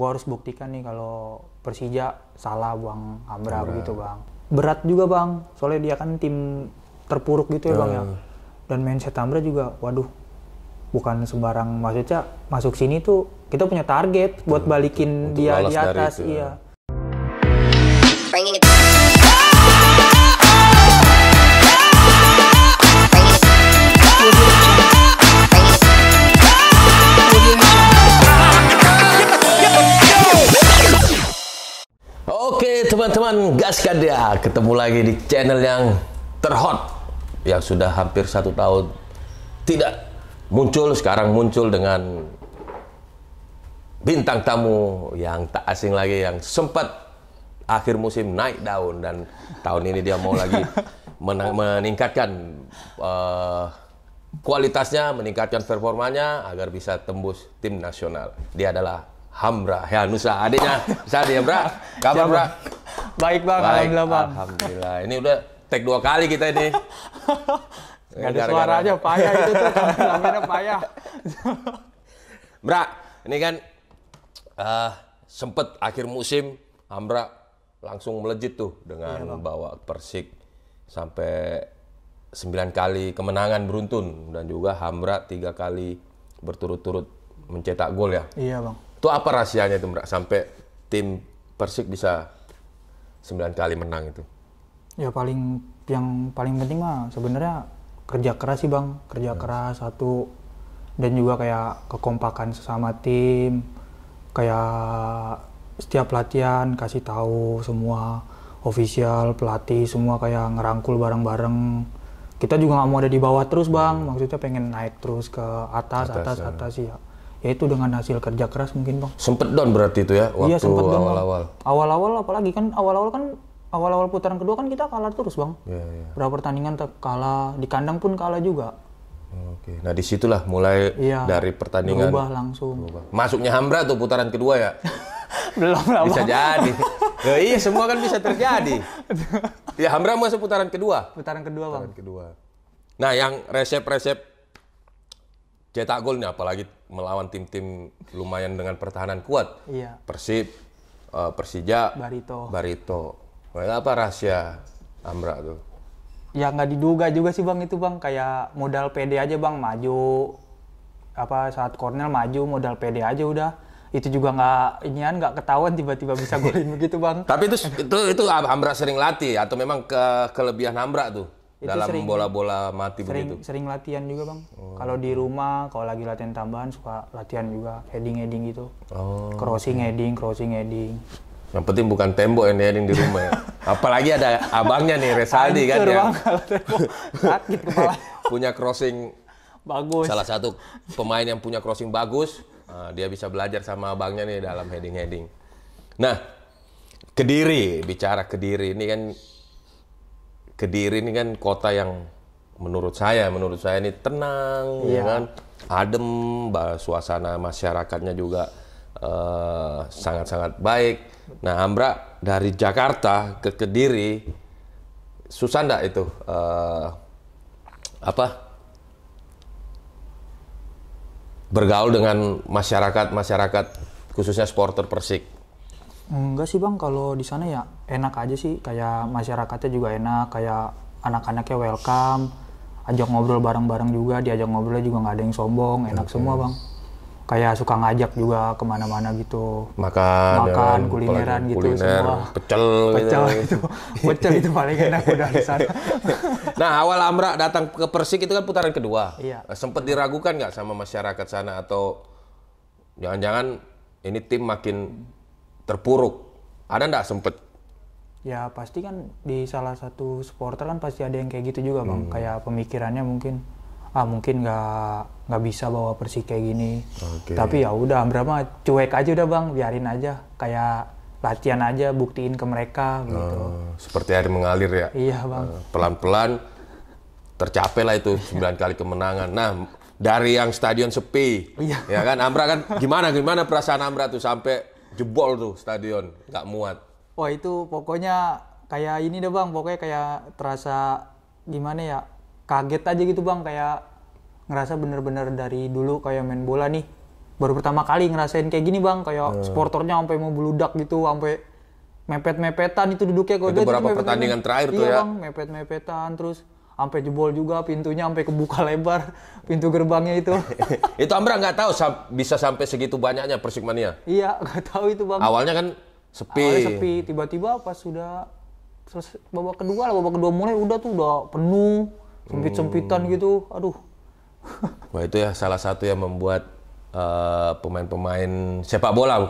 gue harus buktikan nih kalau Persija salah buang Amra gitu bang berat juga bang soalnya dia kan tim terpuruk gitu ya bang ya dan mindset Amra juga waduh bukan sembarang maksudnya masuk sini tuh kita punya target buat balikin Untuk dia di atas iya ya. teman-teman Gas Kada Ketemu lagi di channel yang terhot Yang sudah hampir satu tahun Tidak muncul Sekarang muncul dengan Bintang tamu yang tak asing lagi Yang sempat akhir musim naik daun Dan tahun ini dia mau lagi meningkatkan uh, Kualitasnya, meningkatkan performanya Agar bisa tembus tim nasional Dia adalah Hamra. Ya, Nusa adiknya. Bisa adik ya, Bra. Kabar, Bra? Baik, Bang. Baik. Alhamdulillah, Bang. Alhamdulillah. Ini udah tag dua kali kita ini. Gak ada gara -gara. suaranya, payah itu tuh. Kameranya payah. Bra, ini kan uh, sempet akhir musim Hamra langsung melejit tuh dengan ya, bawa Persik sampai sembilan kali kemenangan beruntun dan juga Hamra tiga kali berturut-turut mencetak gol ya. Iya, Bang. Itu apa rahasianya itu Mbak sampai tim Persik bisa sembilan kali menang itu? Ya paling yang paling penting mah sebenarnya kerja keras sih Bang, kerja hmm. keras satu dan juga kayak kekompakan sesama tim, kayak setiap pelatihan kasih tahu semua official, pelatih semua kayak ngerangkul bareng-bareng. Kita juga nggak mau ada di bawah terus, Bang. Hmm. Maksudnya pengen naik terus ke atas, atas, atas, ya. atas sih ya yaitu dengan hasil kerja keras mungkin bang sempet down berarti itu ya iya, waktu iya, sempet down, awal-awal awal-awal apalagi kan awal-awal kan awal-awal putaran kedua kan kita kalah terus bang yeah, yeah. berapa pertandingan kalah di kandang pun kalah juga Oke, nah disitulah mulai iya, dari pertandingan berubah langsung. Berubah. Masuknya Hamra tuh putaran kedua ya? Belum lah. Bisa jadi. ya, iya, semua kan bisa terjadi. ya Hamra masuk putaran kedua. Putaran kedua bang. Putaran kedua. Nah yang resep-resep cetak golnya apalagi melawan tim-tim lumayan dengan pertahanan kuat. Iya. Persib, uh, Persija, Barito. Barito. apa rahasia Amra tuh? Ya nggak diduga juga sih Bang itu Bang, kayak modal PD aja Bang maju apa saat Cornell maju modal PD aja udah itu juga nggak inian nggak ketahuan tiba-tiba bisa golin begitu bang tapi itu itu itu Amra sering latih atau memang ke kelebihan Amra tuh itu dalam bola-bola mati sering, begitu. Sering latihan juga bang. Oh. Kalau di rumah, kalau lagi latihan tambahan suka latihan juga heading heading gitu. Oh. Crossing heading, crossing heading. Yang penting bukan tembok yang heading di rumah ya. Apalagi ada abangnya nih Resaldi kan ya. sakit kepala. punya crossing bagus. Salah satu pemain yang punya crossing bagus, ah, dia bisa belajar sama abangnya nih dalam heading heading. Nah, Kediri bicara Kediri ini kan Kediri ini kan kota yang menurut saya, menurut saya ini tenang, dengan ya iya. kan, adem, suasana masyarakatnya juga eh, sangat-sangat uh, baik. Nah, Ambra dari Jakarta ke Kediri susah enggak itu uh, apa bergaul dengan masyarakat masyarakat khususnya supporter Persik? Enggak sih bang, kalau di sana ya enak aja sih, kayak masyarakatnya juga enak, kayak anak-anaknya welcome, ajak ngobrol bareng-bareng juga, diajak ngobrolnya juga nggak ada yang sombong, enak okay. semua bang. Kayak suka ngajak juga kemana-mana gitu. Makan, makan kulineran gitu kuliner, semua. Pecel, pecel gitu. itu, pecel itu paling enak udah di sana. nah awal Amra datang ke Persik itu kan putaran kedua. Iya. Sempet diragukan nggak sama masyarakat sana atau jangan-jangan ini tim makin terpuruk? Ada nggak sempet? Ya pasti kan di salah satu supporter kan pasti ada yang kayak gitu juga bang. Hmm. Kayak pemikirannya mungkin ah mungkin nggak nggak bisa bawa persi kayak gini. Okay. Tapi ya udah berapa cuek aja udah bang, biarin aja. Kayak latihan aja buktiin ke mereka gitu. Uh, seperti air mengalir ya. Iya bang. Uh, pelan-pelan tercapai lah itu 9 kali kemenangan. Nah dari yang stadion sepi, iya. ya kan Amra kan gimana gimana perasaan Amra tuh sampai jebol tuh stadion, nggak muat. Wah itu pokoknya kayak ini deh bang, pokoknya kayak terasa gimana ya, kaget aja gitu bang, kayak ngerasa bener-bener dari dulu kayak main bola nih, baru pertama kali ngerasain kayak gini bang, kayak hmm. sporternya sampai mau beludak gitu, sampai mepet-mepetan itu duduknya. Kalo itu berapa pertandingan terakhir iya, tuh ya? bang, mepet-mepetan terus sampai jebol juga pintunya sampai kebuka lebar pintu gerbangnya itu itu Amra nggak tahu sam bisa sampai segitu banyaknya Persikmania iya nggak tahu itu bang awalnya kan sepi awalnya sepi tiba-tiba pas sudah selesai babak kedua lah babak kedua mulai udah tuh udah penuh sempit sempitan hmm. gitu aduh Wah itu ya salah satu yang membuat eh, pemain-pemain uh, pemain -pemain sepak bola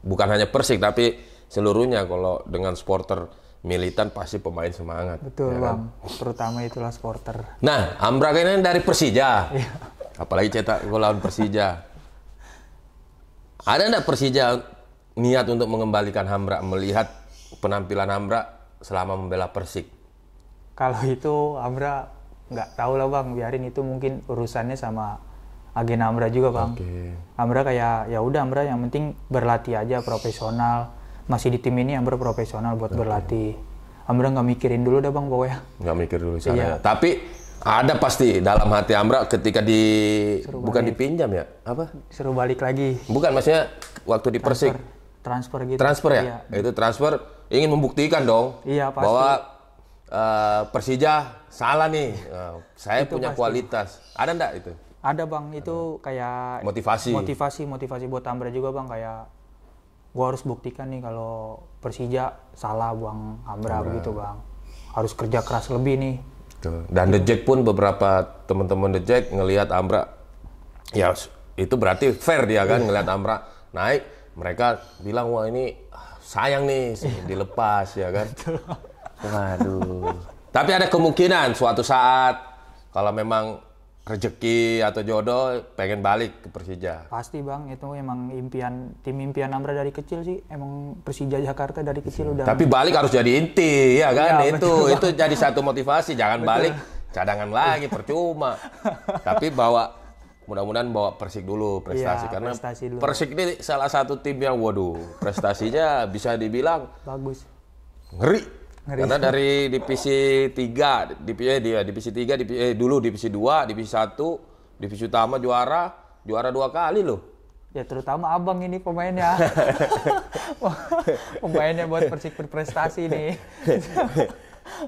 bukan hanya Persik tapi seluruhnya kalau dengan supporter militan pasti pemain semangat. Betul, ya Bang. Kan? Terutama itulah supporter. Nah, Ambrak ini dari Persija. Iya. Apalagi cetak gol lawan Persija. Ada enggak Persija niat untuk mengembalikan Hamra melihat penampilan Hamra selama membela Persik? Kalau itu Hamra nggak tahu lah Bang, biarin itu mungkin urusannya sama agen Hamra juga Bang. Okay. Hamra kayak ya udah Hamra yang penting berlatih aja profesional masih di tim ini Amber profesional buat okay. berlatih. Amber nggak mikirin dulu deh bang ya Nggak mikir dulu sana. Iya. Ya. Tapi ada pasti dalam hati Amra ketika di Suruh bukan balik. dipinjam ya apa? seru balik lagi. Bukan maksudnya waktu di Persik. Transfer gitu. Transfer ya? Iya. Itu transfer ingin membuktikan dong. Iya pasti. Bahwa uh, Persija salah nih. Uh, saya itu punya pasti. kualitas. Ada ndak itu? Ada bang. Itu kayak motivasi. Motivasi motivasi buat Amra juga bang kayak gue harus buktikan nih kalau Persija salah buang Amra begitu bang harus kerja keras lebih nih dan The Jack pun beberapa teman-teman The Jack ngelihat Amra ya itu berarti fair dia kan ngelihat Amra naik mereka bilang wah ini ah, sayang nih dilepas ya kan waduh tapi ada kemungkinan suatu saat kalau memang rezeki atau jodoh pengen balik ke Persija. Pasti bang, itu emang impian tim impian Amra dari kecil sih, emang Persija Jakarta dari kecil udah. Tapi balik harus jadi inti, ya kan? Ya, itu betul, itu jadi satu motivasi, jangan betul. balik cadangan lagi iya. percuma. Tapi bawa mudah-mudahan bawa Persik dulu prestasi ya, karena prestasi dulu. Persik ini salah satu tim yang waduh prestasinya bisa dibilang bagus ngeri Ngeri. Karena dari divisi 3, eh, divisi eh, dia divisi 3, divisi, eh, dulu divisi 2, divisi 1, divisi utama juara, juara dua kali loh. Ya terutama abang ini pemainnya. pemainnya buat Persik berprestasi nih.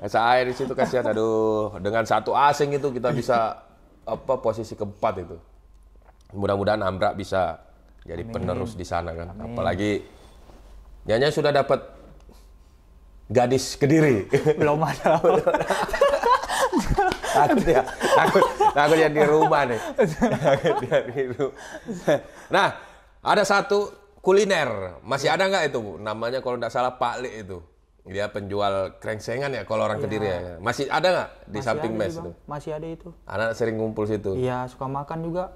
saya di situ kasihan aduh dengan satu asing itu kita bisa apa posisi keempat itu. Mudah-mudahan Ambrak bisa jadi Amin. penerus di sana kan. Amin. Apalagi Nyanya sudah dapat gadis kediri belum ada takut ya takut takut dia di rumah nih takut dia di rumah nah ada satu kuliner masih ada nggak itu bu namanya kalau nggak salah Pak Li itu dia penjual krengsengan ya kalau orang iya. kediri ya masih ada nggak di samping mes itu masih ada itu anak sering ngumpul situ iya suka makan juga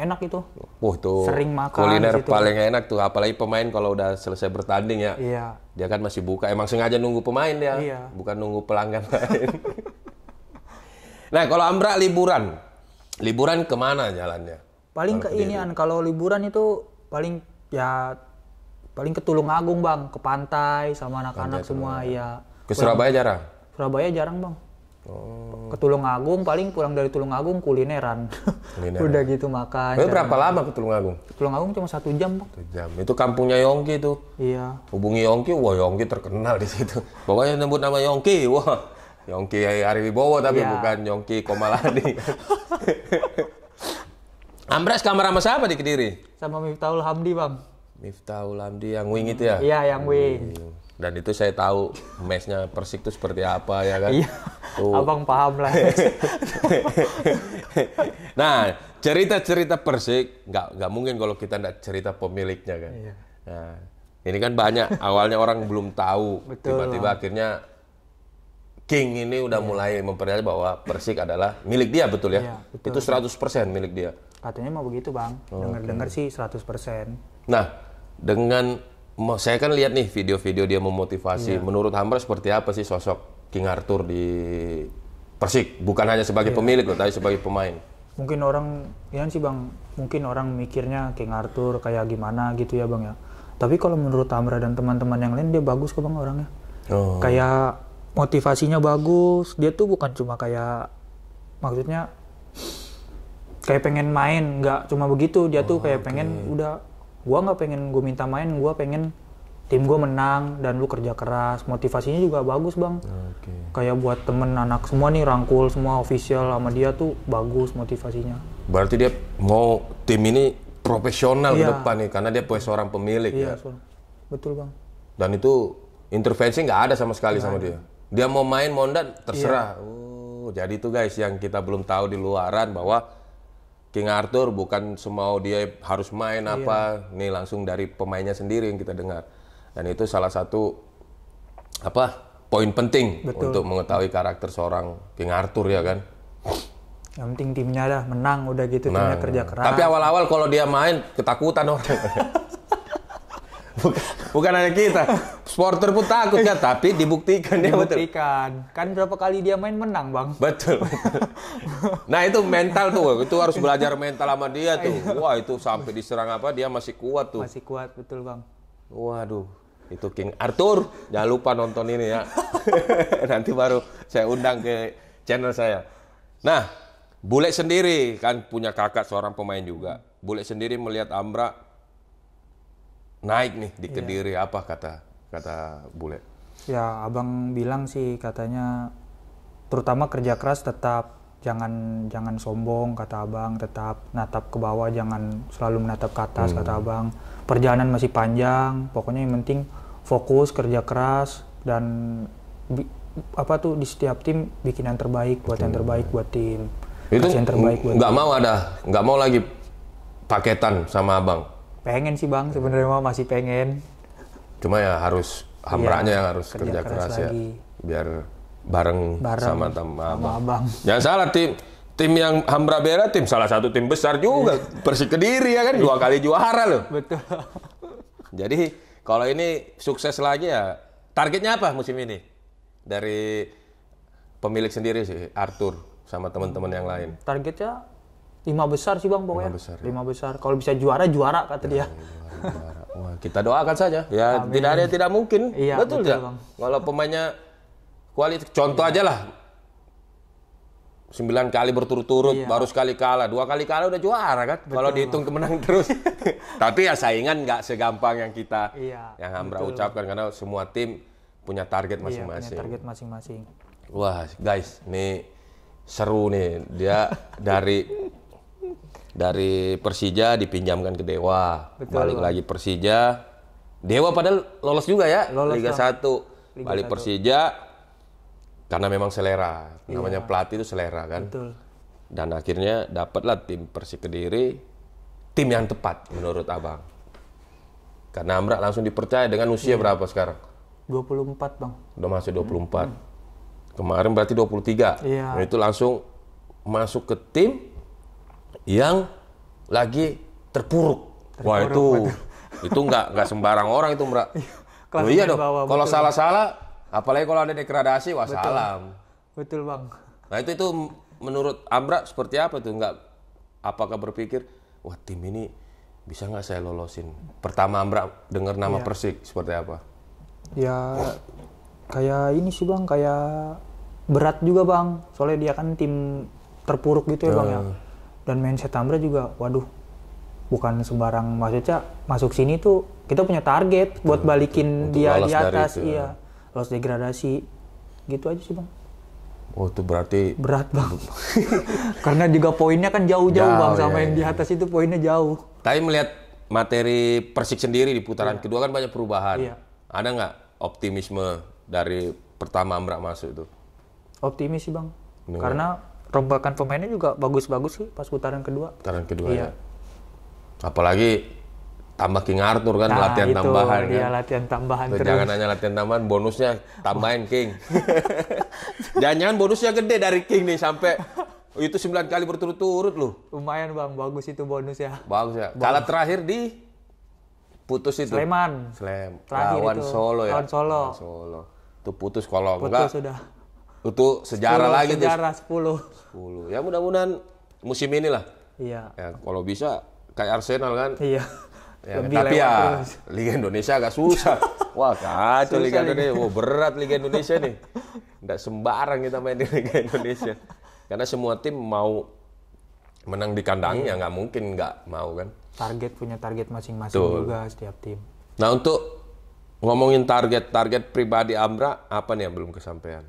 enak itu. Wah itu Sering makan. Kuliner disitu. paling enak tuh, apalagi pemain kalau udah selesai bertanding ya. Iya. Dia kan masih buka, emang sengaja nunggu pemain dia, ya. iya. bukan nunggu pelanggan lain. nah kalau Amra liburan, liburan kemana jalannya? Paling kalau ke an, kalau liburan itu paling ya paling ke Tulungagung bang, ke pantai sama anak-anak semua ya. Ke Surabaya jarang? Surabaya jarang bang Oh. Ke Tulungagung paling kurang dari Tulungagung kulineran. kulineran. Udah gitu makan. Itu berapa makan. lama ke Tulungagung? Agung cuma satu jam, Pak. Satu jam. Itu kampungnya Yongki tuh. Iya. Hubungi Yongki, wah Yongki terkenal di situ. Pokoknya nyebut nama Yongki, wah. Yongki Ari Wibowo tapi iya. bukan Yongki Komaladi. Ambres kamar sama siapa di Kediri? Sama Miftahul Hamdi, Bang. Miftahul Hamdi yang wing itu ya? Iya, yang wing. Hmm dan itu saya tahu mesnya Persik itu seperti apa ya kan. Iya. Tuh. Abang paham lah. nah, cerita-cerita Persik nggak nggak mungkin kalau kita nggak cerita pemiliknya kan. Iya. Nah, ini kan banyak awalnya orang belum tahu, tiba-tiba akhirnya King ini udah iya. mulai memperlihatkan bahwa Persik adalah milik dia betul ya. Iya, betul. Itu 100% milik dia. Katanya mau begitu, Bang. Oh, Dengar-dengar okay. sih 100%. Nah, dengan saya kan lihat nih video-video dia memotivasi. Yeah. Menurut Hamra seperti apa sih sosok King Arthur di Persik? Bukan hanya sebagai yeah. pemilik loh, tapi sebagai pemain. Mungkin orang, ya sih bang, mungkin orang mikirnya King Arthur kayak gimana gitu ya bang ya. Tapi kalau menurut Hamra dan teman-teman yang lain dia bagus kok bang orangnya. Oh. Kayak motivasinya bagus. Dia tuh bukan cuma kayak maksudnya kayak pengen main, nggak cuma begitu. Dia oh, tuh kayak okay. Oh, pengen udah gue nggak pengen gue minta main gue pengen tim gue menang dan lu kerja keras motivasinya juga bagus bang okay. kayak buat temen anak semua nih rangkul semua official sama dia tuh bagus motivasinya berarti dia mau tim ini profesional iya. ke depan nih karena dia punya seorang pemilik iya, ya so. betul bang dan itu intervensi nggak ada sama sekali gak sama ada. dia dia mau main mau terserah iya. oh jadi itu guys yang kita belum tahu di luaran bahwa King Arthur bukan semua dia harus main iya. apa, nih langsung dari pemainnya sendiri yang kita dengar. Dan itu salah satu apa poin penting Betul. untuk mengetahui karakter seorang King Arthur ya kan. Yang penting timnya dah menang udah gitu nah, timnya kerja keras. Tapi awal-awal kalau dia main ketakutan orang. Bukan, bukan hanya kita. Supporter pun takut kan, tapi dibuktikan dia ya, dibuktikan. betul. Kan berapa kali dia main menang, Bang. Betul. betul. nah, itu mental tuh. Itu harus belajar mental sama dia tuh. Iya. Wah, itu sampai diserang apa dia masih kuat tuh. Masih kuat, betul, Bang. Waduh, itu King Arthur. Jangan lupa nonton ini ya. Nanti baru saya undang ke channel saya. Nah, Bule sendiri kan punya kakak seorang pemain juga. Bule sendiri melihat Amra naik nih di iya. Kediri yeah. apa kata kata Bule? Ya, Abang bilang sih katanya terutama kerja keras tetap jangan jangan sombong kata Abang, tetap natap ke bawah jangan selalu menatap ke atas hmm. kata Abang. Perjalanan masih panjang, pokoknya yang penting fokus, kerja keras dan bi, apa tuh di setiap tim bikin yang terbaik buat hmm. yang terbaik buat tim. Itu yang terbaik buat. nggak mau ada, nggak mau lagi paketan sama Abang Pengen sih bang, sebenarnya mah masih pengen. Cuma ya harus iya, hamranya yang harus kerja, kerja keras, keras ya. Lagi. Biar bareng, bareng sama, sama abang. abang. Jangan ya salah tim tim yang hamra Bera tim salah satu tim besar juga iya. Persik Kediri ya kan dua kali juara loh. Betul. Jadi kalau ini sukses lagi ya targetnya apa musim ini? Dari pemilik sendiri sih Arthur sama teman-teman yang lain. Targetnya lima besar sih bang pokoknya lima besar, ya. besar. kalau bisa juara juara kata ya, dia juara, juara. Wah, kita doakan saja ya Amin. tidak ada tidak mungkin iya, betul, betul bang. kalau pemainnya kualitas contoh iya. aja lah sembilan kali berturut-turut iya. baru sekali kalah dua kali kalah udah juara kan betul, kalau dihitung kemenang terus tapi ya saingan nggak segampang yang kita iya, ya, yang Hamra ucapkan karena semua tim punya target iya, masing-masing iya, target masing-masing wah guys nih seru nih dia dari dari Persija dipinjamkan ke Dewa, Betul. balik lagi Persija. Dewa padahal lolos juga ya lolos Liga 1. balik 1. Persija karena memang selera. Iya. Namanya pelatih itu selera kan. Betul. Dan akhirnya dapatlah tim Persi Kediri tim yang tepat menurut Abang. Karena Amra langsung dipercaya dengan usia iya. berapa sekarang? 24, Bang. Udah masuk 24. Hmm. Kemarin berarti 23. Iya. Nah, itu langsung masuk ke tim yang lagi terpuruk. terpuruk Wah itu itu nggak nggak sembarang orang itu mbak. oh, iya, iya dong. Kalau salah-salah, apalagi kalau ada degradasi, wah betul. salam. Betul bang. Nah itu itu menurut Amra seperti apa tuh? Nggak apakah berpikir, wah tim ini bisa nggak saya lolosin? Pertama Amra dengar nama ya. Persik seperti apa? Ya kayak ini sih bang, kayak berat juga bang. Soalnya dia kan tim terpuruk gitu ya, ya. bang ya eh dan mindset Tamra juga waduh bukan sembarang maksudnya masuk sini tuh kita punya target buat balikin Untuk dia di atas itu, iya ya. los degradasi gitu aja sih bang Oh itu berarti berat bang, karena juga poinnya kan jauh-jauh bang sama ya, yang ya. di iya. atas itu poinnya jauh. Tapi melihat materi Persik sendiri di putaran ya. kedua kan banyak perubahan. Ya. Ada nggak optimisme dari pertama Amrak masuk itu? Optimis sih bang, Bener. karena rombakan pemainnya juga bagus-bagus sih pas putaran kedua. Putaran kedua iya. ya. Apalagi tambah King Arthur kan nah, latihan itu, tambahan dia kan. latihan tambahan terus. Jangan hanya latihan tambahan, bonusnya tambahin King. Jangan-jangan bonusnya gede dari King nih sampai itu 9 kali berturut-turut loh. Lumayan Bang, bagus itu bonus ya. Bagus ya. Kalau Kalah terakhir di putus itu. Sleman. Sleman. lawan itu. Solo ya. Lawan Solo. Lawan Solo. Itu putus kalau putus sudah itu sejarah 10, lagi sejarah tuh. 10. 10. Ya mudah-mudahan musim inilah. Iya. Ya, kalau bisa kayak Arsenal kan. Iya. Ya, tapi ya terus. Liga Indonesia agak susah. Wah kacau susah Liga Indonesia. Wah berat Liga Indonesia nih. Nggak sembarang kita main di Liga Indonesia. Karena semua tim mau menang di kandang ya iya. nggak mungkin nggak mau kan target punya target masing-masing juga setiap tim nah untuk ngomongin target target pribadi Amra apa nih yang belum kesampaian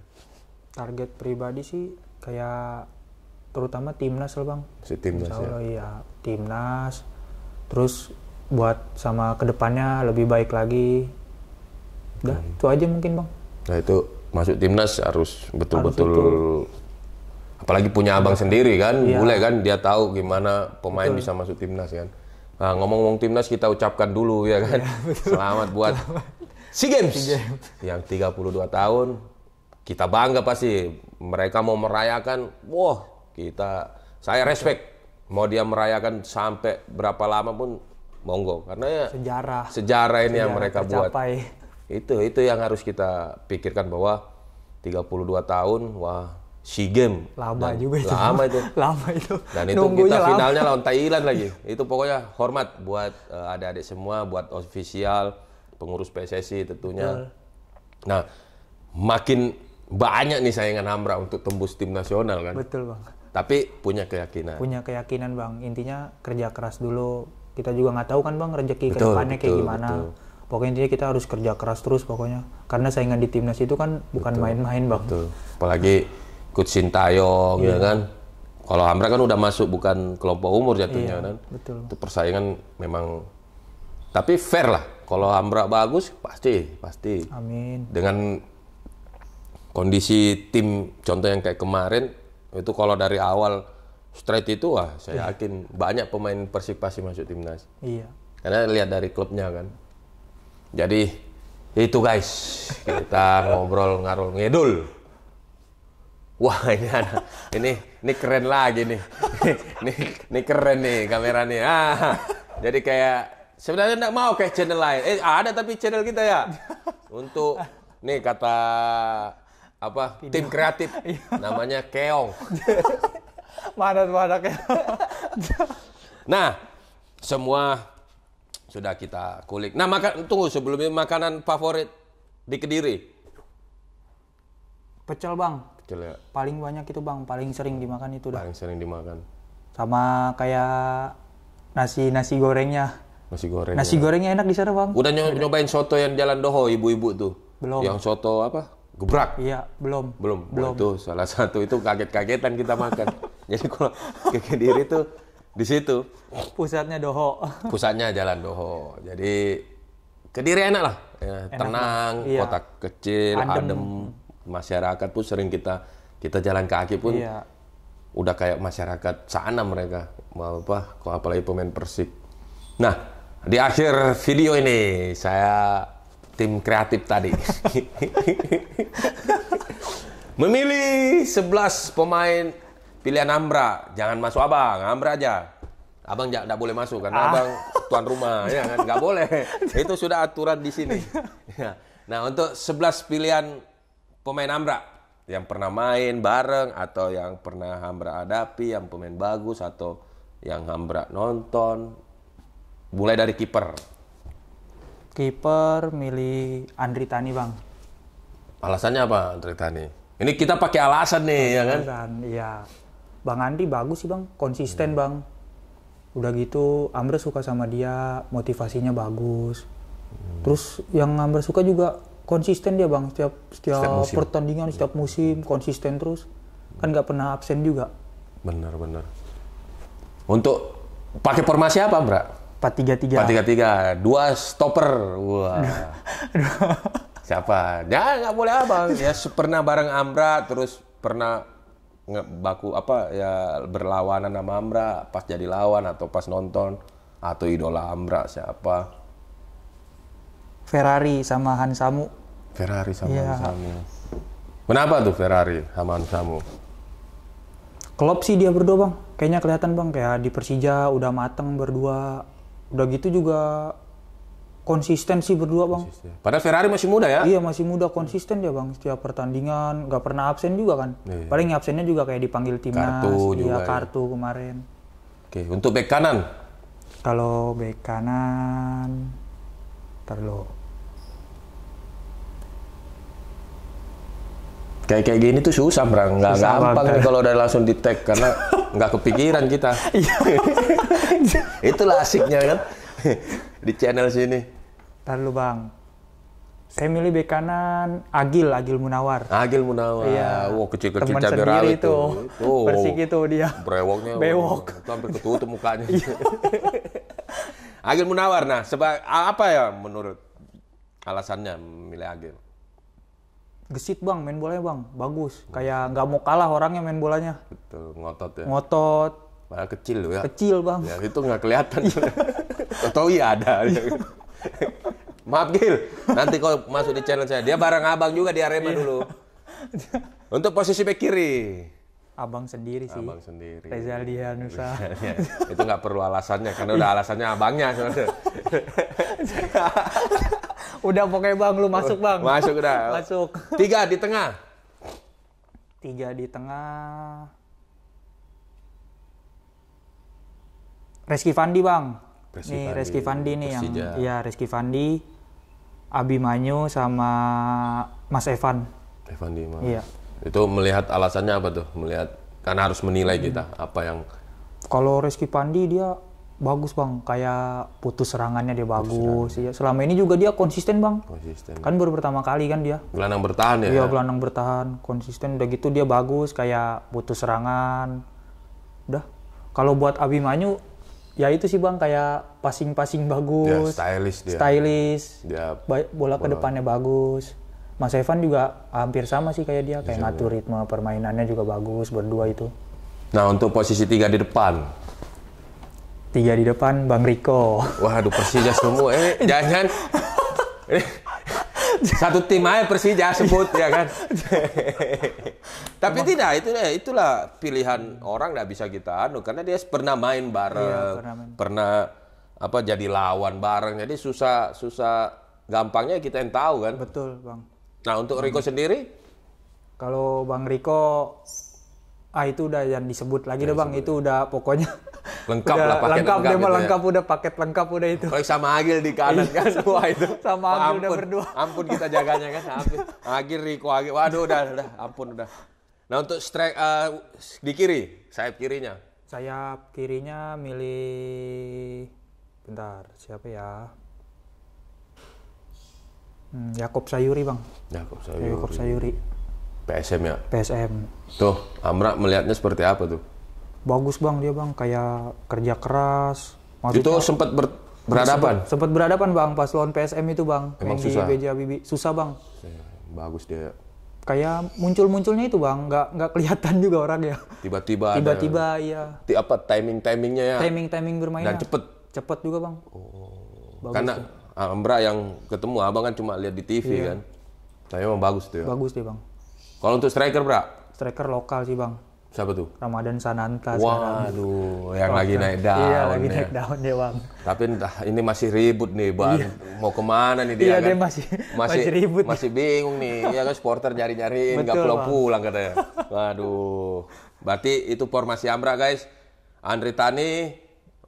target pribadi sih kayak terutama timnas loh bang. Si timnas Insya ya. Allah, ya. iya timnas. Terus buat sama kedepannya lebih baik lagi. Udah hmm. itu aja mungkin bang. Nah itu masuk timnas harus betul-betul apalagi punya abang sendiri kan, iya. boleh kan dia tahu gimana pemain betul. bisa masuk timnas kan. Nah, ngomong-ngomong timnas kita ucapkan dulu ya kan. Ya, Selamat buat SEA Games, SEA Games yang 32 tahun kita bangga pasti mereka mau merayakan wah kita saya respect mau dia merayakan sampai berapa lama pun monggo karena ya sejarah sejarah ini yang iya, mereka tercapai. buat itu itu yang harus kita pikirkan bahwa 32 tahun wah SEA Game lama dan juga itu lama itu lama itu dan itu Nunggunya kita finalnya lawan Thailand lagi itu pokoknya hormat buat adik eh, adik-adik semua buat official pengurus PSSI tentunya Betul. nah makin banyak nih saingan Hamra untuk tembus tim nasional kan. Betul bang. Tapi punya keyakinan. Punya keyakinan bang. Intinya kerja keras dulu. Kita juga nggak tahu kan bang rezeki ke depannya kayak gimana. Betul. Pokoknya intinya kita harus kerja keras terus pokoknya. Karena saingan di timnas itu kan bukan main-main bang. Betul. Apalagi ikut Sintayong yeah. ya iya. kan. Kalau Hamra kan udah masuk bukan kelompok umur jatuhnya yeah, kan. Betul. Itu persaingan memang tapi fair lah. Kalau Hamra bagus pasti pasti. Amin. Dengan kondisi tim contoh yang kayak kemarin itu kalau dari awal straight itu wah saya iya. yakin banyak pemain Persib pasti masuk timnas. Iya. Karena lihat dari klubnya kan. Jadi itu guys kita ngobrol ngarol ngedul. Wah ini ada, ini ini keren lagi nih. ini, ini keren nih kameranya. Ah, jadi kayak sebenarnya nggak mau kayak channel lain. Eh ada tapi channel kita ya. Untuk nih kata apa Video. tim kreatif iya. namanya Keong. mana mana Keong. nah, semua sudah kita kulik. Nah, makan tunggu sebelumnya makanan favorit di Kediri. Pecel, Bang. Pecel ya. Paling banyak itu, Bang. Paling sering dimakan itu dah. Paling sering dimakan. Sama kayak nasi nasi gorengnya. Nasi goreng. Nasi gorengnya enak di sana, Bang. Udah nyobain soto yang Jalan Doho ibu-ibu tuh. Belum. Yang soto apa? gebrak. Iya, belum. Belum. Belum. itu salah satu itu kaget-kagetan kita makan. Jadi kalau ke Kediri itu di situ. Pusatnya Doho. Pusatnya Jalan Doho. Jadi Kediri enak lah. Ya, enak tenang, lah. Iya. kota kecil, adem. adem. Masyarakat pun sering kita kita jalan kaki pun iya. udah kayak masyarakat sana mereka. Mau apa? Apalagi pemain Persik. Nah, di akhir video ini saya tim kreatif tadi. Memilih 11 pemain pilihan Ambra, jangan masuk Abang, Ambra aja. Abang tidak boleh masuk karena ah. Abang tuan rumah, ya kan? nggak boleh. Itu sudah aturan di sini. Ya. Nah, untuk 11 pilihan pemain Ambra yang pernah main bareng atau yang pernah Ambra hadapi, yang pemain bagus atau yang Ambra nonton, mulai dari kiper kiper milih Andri Tani bang. Alasannya apa Andri Tani? Ini kita pakai alasan nih alasan, ya kan? Alasan, iya. Bang Andi bagus sih bang, konsisten hmm. bang. Udah gitu Amber suka sama dia, motivasinya bagus. Hmm. Terus yang Amber suka juga konsisten dia bang, setiap setiap, setiap musim. pertandingan, hmm. setiap musim konsisten terus. Kan nggak pernah absen juga. Benar benar. Untuk pakai formasi apa, Bra? Empat tiga tiga. Empat tiga tiga. Dua stopper. Wah. Siapa? Ya nggak boleh abang. Ya pernah bareng Amra, terus pernah baku apa ya berlawanan sama Amra pas jadi lawan atau pas nonton atau idola Amra siapa? Ferrari sama Hansamu. Ferrari sama ya. Hansamu. Kenapa tuh Ferrari sama Hansamu? Klop sih dia berdua bang. Kayaknya kelihatan bang kayak di Persija udah mateng berdua udah gitu juga konsistensi berdua bang. Konsisten. Padahal Ferrari masih muda ya? Iya masih muda konsisten ya bang. Setiap pertandingan nggak pernah absen juga kan. Iya. iya. Paling absennya juga kayak dipanggil timnas. Kartu iya, juga. Iya kartu ya. kemarin. Oke untuk back kanan? Kalau back kanan, terlalu. Kayak kayak gini tuh susah bang, nggak gampang kalau udah langsung di tag karena nggak kepikiran kita. Iya aja. Itulah asiknya kan. Di channel sini. Tahu bang. Saya milih bek kanan Agil, Agil Munawar. Agil Munawar. Iya. Wow, kecil-kecil Teman sendiri itu. itu. Oh, Bersih itu dia. Brewoknya. Bewok. Itu hampir ketutup mukanya. Iya. Agil Munawar. Nah, sebab apa ya menurut alasannya milih Agil? Gesit bang, main bolanya bang. Bagus. Kayak nggak mau kalah orangnya main bolanya. Betul, ngotot ya. Ngotot Padahal kecil loh ya. Kecil bang. Ya, itu nggak kelihatan. Iya. Tahu iya ada. Maaf Gil, nanti kalau masuk di channel saya, dia bareng abang juga di Arema iya. dulu. Untuk posisi back kiri. Abang sendiri sih. Abang sendiri. Reza Dianusa. Iya. itu nggak perlu alasannya, karena udah alasannya abangnya. udah pokoknya bang, lu masuk bang. Masuk udah. Masuk. Tiga di tengah. Tiga di tengah. Reski Fandi bang. Reski nih Reski Fandi nih yang, ya Reski Fandi, Abimanyu sama Mas Evan. Evan Dimas. Iya. Itu melihat alasannya apa tuh? Melihat karena harus menilai hmm. kita apa yang. Kalau Reski Fandi dia bagus bang, kayak putus serangannya dia bagus. Iya, selama ini juga dia konsisten bang. Konsisten. Kan baru pertama kali kan dia. Gelandang bertahan ya. Iya gelandang bertahan, konsisten. Udah gitu dia bagus, kayak putus serangan. Udah. Kalau buat Abimanyu ya itu sih bang kayak passing-passing bagus, dia ya, stylish dia, stylish, dia ya, bola, bola kedepannya bagus. Mas Evan juga hampir sama sih kayak dia, kayak iya. ngatur ritme permainannya juga bagus berdua itu. Nah untuk posisi tiga di depan, tiga di depan Bang Riko. Waduh Persija semua, eh jangan. Ya, eh, satu tim aja Persija sebut ya kan. Tapi Memang... tidak, itu eh, itulah pilihan hmm. orang tidak bisa kita anu karena dia pernah main bareng, iya, pernah, main. pernah apa jadi lawan bareng. Jadi susah susah gampangnya kita yang tahu kan. Betul, Bang. Nah, untuk Riko hmm. sendiri kalau Bang Riko ah itu udah yang disebut lagi deh Bang, itu itu udah pokoknya lengkap udah, lah paket lengkap, lengkap, gitu lengkap ya. udah paket lengkap udah itu. Kalau sama Agil di kanan iya, kan semua itu. Sama Agil ampun, udah berdua. Ampun kita jaganya kan. Ampun. Agil Riko Agil. Waduh udah udah ampun udah. Nah untuk strike uh, di kiri, sayap kirinya. Sayap kirinya milih bentar siapa ya? Hmm, Yakob Sayuri bang. Yakob Sayuri. Yakob Sayuri. PSM ya. PSM. Tuh Amra melihatnya seperti apa tuh? Bagus bang dia bang kayak kerja keras. Maksudnya, itu sempat ber, berhadapan. Sempat berhadapan bang pas lawan PSM itu bang. Emang susah. Beja Bibi susah bang. Bagus dia kayak muncul-munculnya itu bang nggak nggak kelihatan juga orang ya tiba-tiba tiba-tiba iya apa timing timingnya ya timing timing bermain dan cepet cepet juga bang oh. bagus karena tuh. Ambra yang ketemu abang kan cuma lihat di TV iya. kan tapi memang bagus tuh ya bagus deh bang kalau untuk striker bra striker lokal sih bang Siapa tuh? Ramadan Sananta Waduh, sekarang. Waduh, yang lagi naik daun. Iya, lagi ya. naik daun ya, Bang. Tapi entah, ini masih ribut nih, Bang. Iya. Mau kemana nih dia? Iya, kan? dia masih, masih, masih ribut. Masih bingung nih. Iya kan, supporter nyari nyari nggak pulang-pulang katanya. Waduh. Berarti itu formasi Amra, guys. Andri Tani,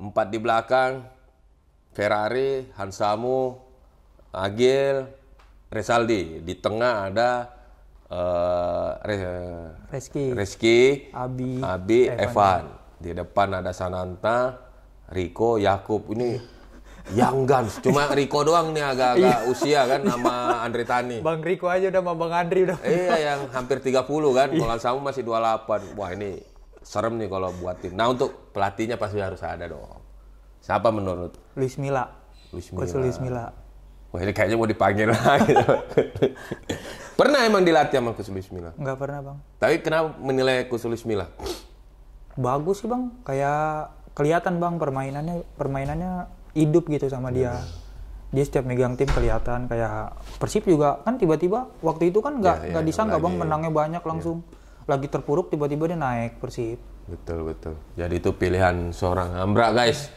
empat di belakang. Ferrari, Hansamu, Agil, Resaldi. Di tengah ada Eh, re Reski, Reski Abi, Abi Evan. Evan. Di depan ada Sananta, Riko, Yakub. Ini Yang Guns. Cuma Riko doang nih agak-agak iya. usia kan sama Andre Tani. Bang Riko aja udah sama Bang Andri udah. Iya yang hampir 30 kan. Iya. Kalau sama masih 28. Wah ini serem nih kalau buat tim. Nah untuk pelatihnya pasti harus ada dong. Siapa menurut? Luis Mila. Luis Mila. Luis Mila wah ini kayaknya mau dipanggil lah gitu. pernah emang dilatih sama Kusul Mila? Enggak pernah bang. Tapi kenapa menilai Kusul Mila? Bagus sih bang, kayak kelihatan bang permainannya permainannya hidup gitu sama dia. Hmm. dia setiap megang tim kelihatan kayak Persib juga kan tiba-tiba waktu itu kan nggak nggak ya, ya, disangka bang menangnya banyak ya. langsung ya. lagi terpuruk tiba-tiba dia naik Persib betul betul jadi itu pilihan seorang Ambra guys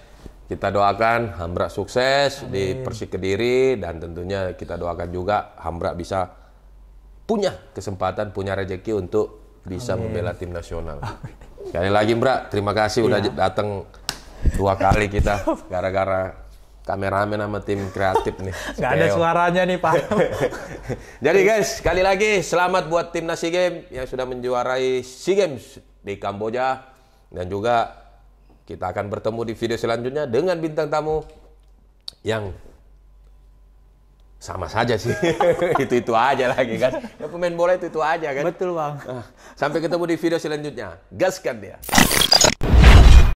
kita doakan Hamra sukses Amin. di Persik Kediri dan tentunya kita doakan juga Hamra bisa punya kesempatan, punya rejeki untuk bisa Amin. membela tim nasional. Amin. Sekali lagi, Mbak, terima kasih iya. udah datang dua kali kita gara-gara kameramen sama tim kreatif nih. Gak ada suaranya nih Pak. Jadi guys, sekali lagi selamat buat timnas SEA Games yang sudah menjuarai SEA Games di Kamboja dan juga kita akan bertemu di video selanjutnya dengan bintang tamu yang sama saja sih. Itu-itu aja lagi kan. Ya pemain bola itu-itu aja kan. Betul, Bang. Ah, sampai ketemu di video selanjutnya Gaskan dia.